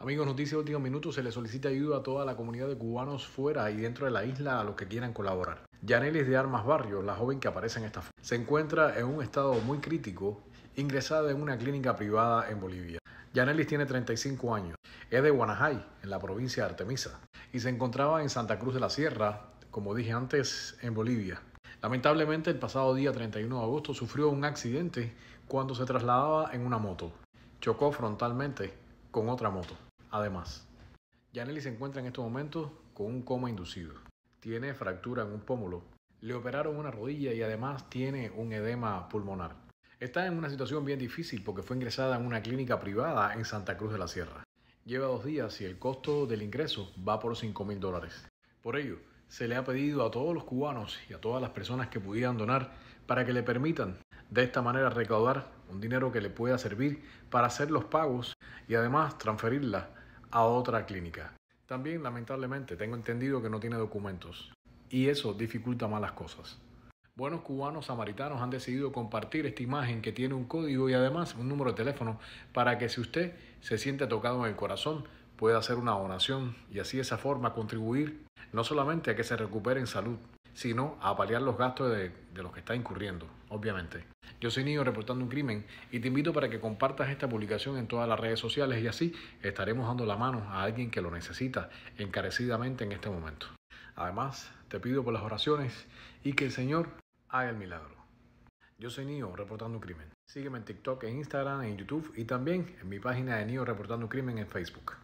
Amigos, noticia de último minuto, se le solicita ayuda a toda la comunidad de cubanos fuera y dentro de la isla a los que quieran colaborar. Yanelis de Armas Barrios, la joven que aparece en esta foto, se encuentra en un estado muy crítico, ingresada en una clínica privada en Bolivia. Yanelis tiene 35 años, es de Guanajay, en la provincia de Artemisa, y se encontraba en Santa Cruz de la Sierra, como dije antes, en Bolivia. Lamentablemente, el pasado día 31 de agosto sufrió un accidente cuando se trasladaba en una moto. Chocó frontalmente con otra moto. Además, Yanely se encuentra en estos momentos con un coma inducido. Tiene fractura en un pómulo, le operaron una rodilla y además tiene un edema pulmonar. Está en una situación bien difícil porque fue ingresada en una clínica privada en Santa Cruz de la Sierra. Lleva dos días y el costo del ingreso va por 5 mil dólares. Por ello, se le ha pedido a todos los cubanos y a todas las personas que pudieran donar para que le permitan de esta manera recaudar un dinero que le pueda servir para hacer los pagos y además transferirla a otra clínica. También, lamentablemente, tengo entendido que no tiene documentos y eso dificulta más las cosas. Buenos cubanos samaritanos han decidido compartir esta imagen que tiene un código y además un número de teléfono para que si usted se siente tocado en el corazón pueda hacer una donación y así de esa forma contribuir no solamente a que se recupere en salud, sino a paliar los gastos de, los que está incurriendo, obviamente. Yo soy Niño reportando un crimen y te invito para que compartas esta publicación en todas las redes sociales y así estaremos dando la mano a alguien que lo necesita encarecidamente en este momento. Además, te pido por las oraciones y que el Señor haga el milagro. Yo soy Nio reportando un crimen. Sígueme en TikTok, en Instagram, en YouTube y también en mi página de Nio reportando un crimen en Facebook.